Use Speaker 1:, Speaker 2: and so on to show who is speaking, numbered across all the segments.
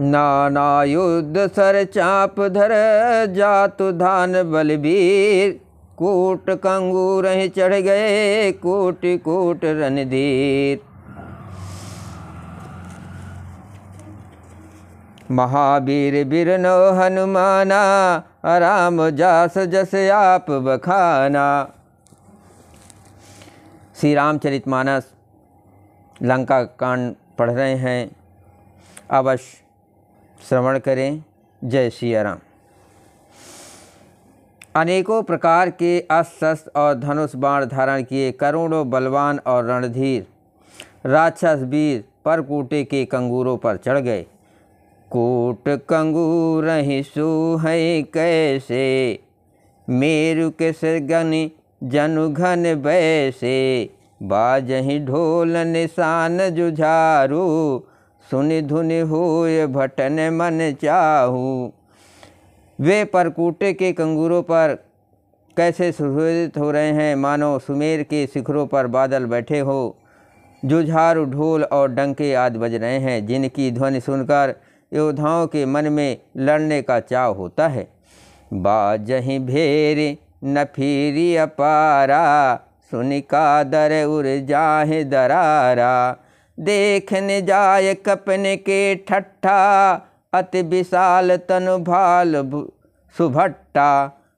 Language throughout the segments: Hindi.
Speaker 1: नाना युद्ध सर चाप धर जातु धान बलबीर कूट कंगूर चढ़ गए कूट कूट रणधीर महावीर बिरनो हनुमाना राम जास जस आप बखाना श्री मानस लंका कांड पढ़ रहे हैं अवश्य श्रवण करें जय राम अनेकों प्रकार के अस्त्र और धनुष बाण धारण किए करोड़ों बलवान और रणधीर राक्षस वीर पर कोटे के कंगूरों पर चढ़ गए कोट कंगूर ही सूह कैसे मेरु के सरगन जनु घन बैसे बाजही ढोल निशान जुझारू सुनि धुनि हुए भटन मन चाहू वे परकूटे के कंगूरों पर कैसे सुशोभित हो रहे हैं मानो सुमेर के शिखरों पर बादल बैठे हो जुझारू ढोल और डंके आदि बज रहे हैं जिनकी ध्वनि सुनकर योद्धाओं के मन में लड़ने का चाव होता है बाजही भेर फिरी अपारा सुनिका दर उर जाहे दरारा देखने जाय कपन के ठट्ठा अति विशाल तनु भाल सुभट्टा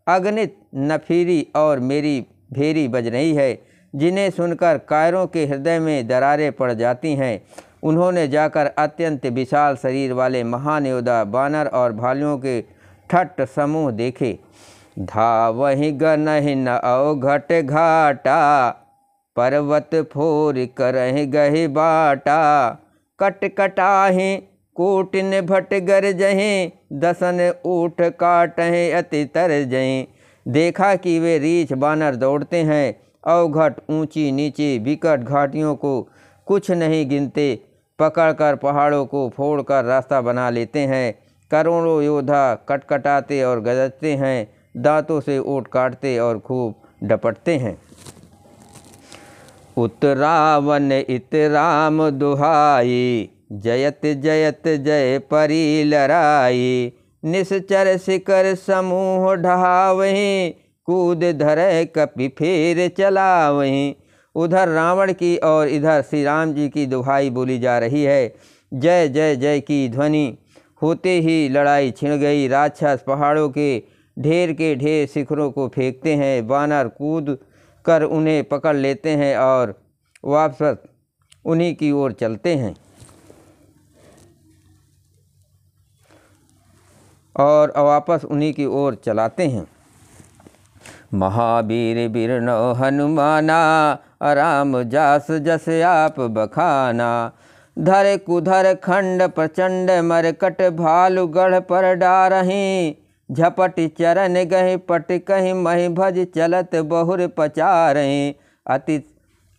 Speaker 1: अग्नित नफीरी और मेरी भेरी बज रही है जिन्हें सुनकर कायरों के हृदय में दरारें पड़ जाती हैं उन्होंने जाकर अत्यंत विशाल शरीर वाले महान्योदा बानर और भालियों के ठट समूह देखे धा वही न औ घट घाटा पर्वत फोर करह गहे बाटा कट कटाहे कोटिन भट गर जहें दसन ऊठ काटहें अति तर जहें देखा कि वे रीछ बानर दौड़ते हैं अवघट ऊंची नीचे विकट घाटियों को कुछ नहीं गिनते पकड़कर पहाड़ों को फोड़कर रास्ता बना लेते हैं करोड़ों योद्धा कटकटाते और गजते हैं दांतों से ओट काटते और खूब डपटते हैं उतरावन राम दुहाई जयत जयत जय परी लराई निश्चर शिकर समूह ढहावहीं कूद धर कपि फेर चलावहीं उधर रावण की और इधर श्री राम जी की दुहाई बोली जा रही है जय जय जय की ध्वनि होते ही लड़ाई छिड़ गई राक्षस पहाड़ों के ढेर के ढेर शिखरों को फेंकते हैं बानर कूद कर उन्हें पकड़ लेते हैं और वापस उन्हीं की ओर चलते हैं और वापस उन्हीं की ओर चलाते हैं महावीर बिरनो हनुमाना आराम जास जस आप बखाना धर कुधर खंड प्रचंड मरकट भालू गढ़ पर डारही झपट चरण गही पट कहीं मही भज चलत बहुर पचारें अति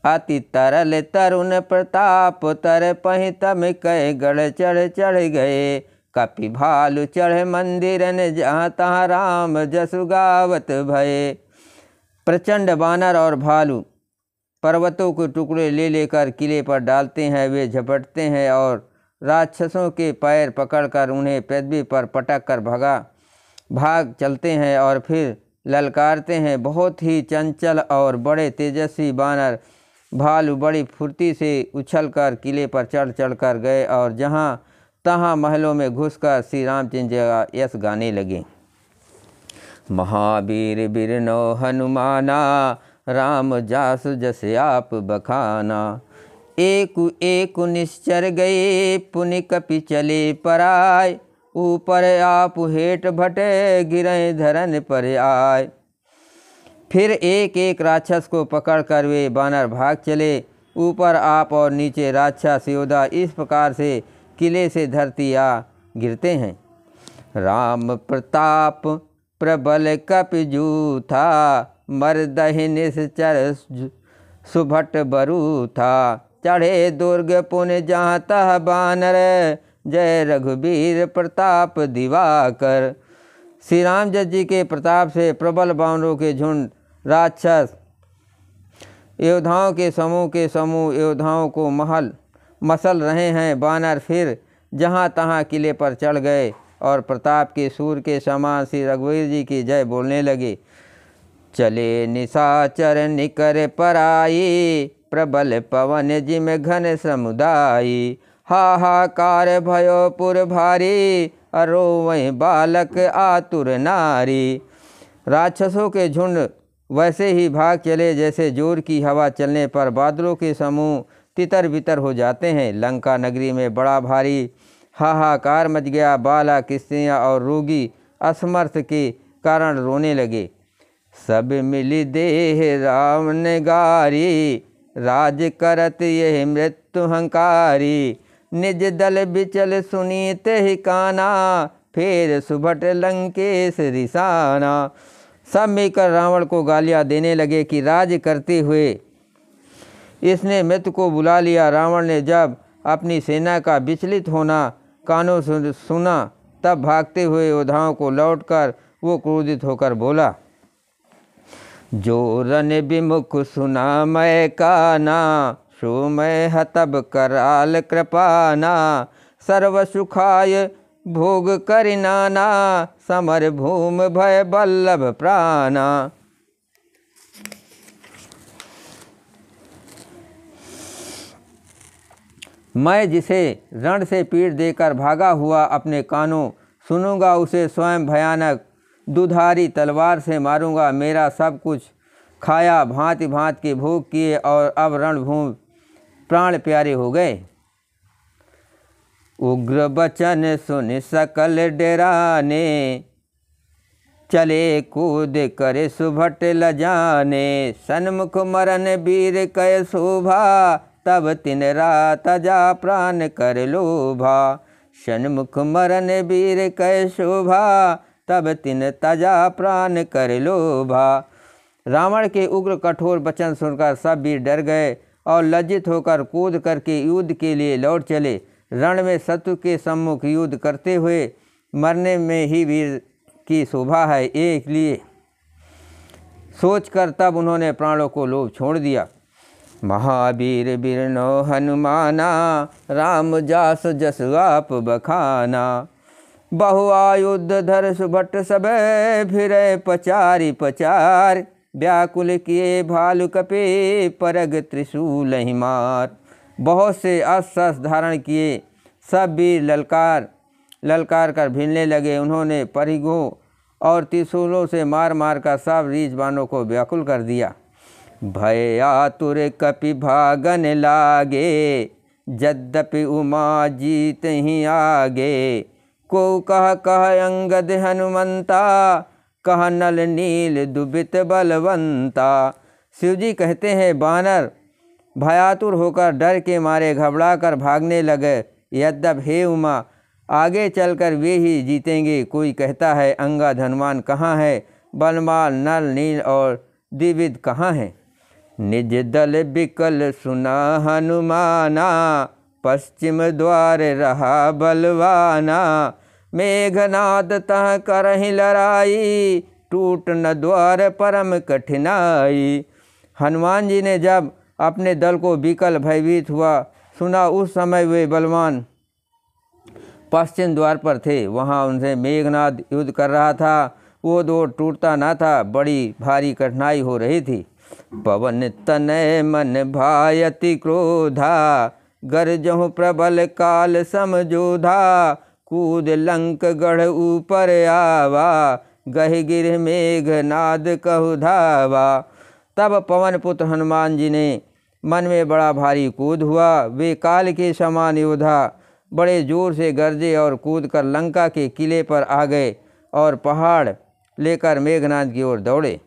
Speaker 1: अति तरल तरुण प्रताप तर पही तम कह गढ़ चढ़ चढ़ गए कपि भालु चढ़ मंदिर ने जहाँ तहाँ राम जसु गावत भये प्रचंड बानर और भालू पर्वतों के टुकड़े ले लेकर किले पर डालते हैं वे झपटते हैं और राक्षसों के पैर पकड़कर उन्हें पृथ्वी पर पटक कर भगा भाग चलते हैं और फिर ललकारते हैं बहुत ही चंचल और बड़े तेजस्वी बानर भालू बड़ी फुर्ती से उछलकर किले पर चढ़ चढ़ कर गए और जहाँ तहाँ महलों में घुसकर श्री रामचंद्र यश गाने लगे महावीर नो हनुमाना राम जास जस आप बखाना एक एक निश्चर गए पुण्य कपि चले पराय ऊपर आप हेठ भटे गिरे धरन पर आए फिर एक एक राक्षस को पकड़कर वे बानर भाग चले ऊपर आप और नीचे राक्षस योद्धा इस प्रकार से किले से धरती आ गिरते हैं राम प्रताप प्रबल कपजू था दहिन चर सुभट बरू था चढ़े दुर्ग पुन जहाँ तह बानर जय रघुबीर प्रताप दिवाकर श्री राम जी के प्रताप से प्रबल बानरों के झुंड राक्षस योद्धाओं के समूह के समूह योद्धाओं को महल मसल रहे हैं बानर फिर जहाँ तहाँ किले पर चढ़ गए और प्रताप के सूर के समान श्री रघुवीर जी की जय बोलने लगे चले निशाचर निकर पराई प्रबल पवन जिम घन समुदायी हाहाकार भयो पुर भारी अरो वही बालक आतुर नारी राक्षसों के झुंड वैसे ही भाग चले जैसे जोर की हवा चलने पर बादलों के समूह तितर बितर हो जाते हैं लंका नगरी में बड़ा भारी हाहाकार मच गया बाला किस्तियाँ और रोगी असमर्थ के कारण रोने लगे सब मिली देह रावण गारी राज करत यह मृत्यु हंकारी निज दल बिचल सुनी ते काना फिर सुभट लंकेश रिसाना सब मिलकर रावण को गालियां देने लगे कि राज करते हुए इसने मृत को बुला लिया रावण ने जब अपनी सेना का विचलित होना कानों सुना तब भागते हुए योद्धाओं को लौटकर वो क्रोधित होकर बोला जो रन विमुख सुना मैं काना सुमय हतब कराल कृपाना सर्व सुखाय भोग करिनाना समर भूम भय बल्लभ प्राणा मैं जिसे रण से पीट देकर भागा हुआ अपने कानों सुनूंगा उसे स्वयं भयानक दुधारी तलवार से मारूंगा मेरा सब कुछ खाया भांति भांति के भोग किए और अब रणभूमि प्राण प्यारे हो गए उग्र बचन सुन सकल डराने चले कूद कर सुभट ल जाने सन्मुख मरन वीर कय शोभा तब तिन रात जा प्राण कर लोभा सन्मुख मरन वीर कय शोभा तब तिन तजा प्राण कर लोभा रावण के उग्र कठोर वचन सुनकर सब वीर डर गए और लज्जित होकर कूद करके युद्ध के लिए लौट चले रण में शत्रु के सम्मुख युद्ध करते हुए मरने में ही वीर की शोभा है एक लिए सोचकर तब उन्होंने प्राणों को लोभ छोड़ दिया महावीर बिरनो हनुमाना राम जास जस आप बखाना युद्ध धर सुभट सब फिर पचारी पचार व्याकुल किए भालु कपे परग त्रिशूल मार बहुत से अस धारण किए सब वीर ललकार ललकार कर भिलने लगे उन्होंने परिघों और त्रिशूलों से मार मार कर सब रीछ बानों को व्याकुल कर दिया भय आतुर कपि भागन लागे यद्यपि उमा जीत ही आगे को कह कह अंगद हनुमंता कहा नल नील दुबित बलवंता शिवजी कहते हैं बानर भयातुर होकर डर के मारे घबरा कर भागने लगे यद्यप हे उमा आगे चलकर वे ही जीतेंगे कोई कहता है अंगा धनवान कहाँ है बलमाल नल नील और दिविद कहाँ है निज दल बिकल सुना हनुमाना पश्चिम द्वार रहा बलवाना मेघनाद तह करहि लड़ाई टूट न द्वार परम कठिनाई हनुमान जी ने जब अपने दल को विकल भयभीत हुआ सुना उस समय वे बलवान पश्चिम द्वार पर थे वहाँ उनसे मेघनाद युद्ध कर रहा था वो दो टूटता ना था बड़ी भारी कठिनाई हो रही थी पवन तनय मन भायति क्रोधा गरजहु प्रबल काल समझोधा कूद लंक गढ़ ऊपर आवा गह गिर मेघ नाद कहु धावा तब पवन पुत्र हनुमान जी ने मन में बड़ा भारी कूद हुआ वे काल के समान योद्धा बड़े जोर से गरजे और कूद कर लंका के किले पर आ गए और पहाड़ लेकर मेघनाथ की ओर दौड़े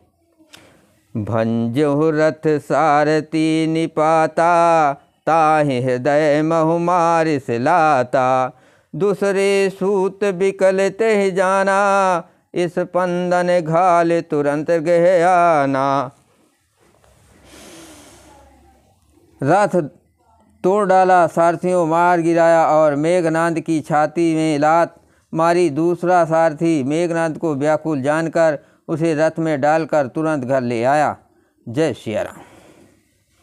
Speaker 1: भंजो रथ सारथी निपाता ताहि हृदय महुमार सिलाता दूसरे सूत बिकलते ही जाना इस पंदन घाल तुरंत गह आना रथ तोड़ डाला सारथियों मार गिराया और मेघनाथ की छाती में लात मारी दूसरा सारथी मेघनाथ को व्याकुल जानकर उसे रथ में डालकर तुरंत घर ले आया जय श्री राम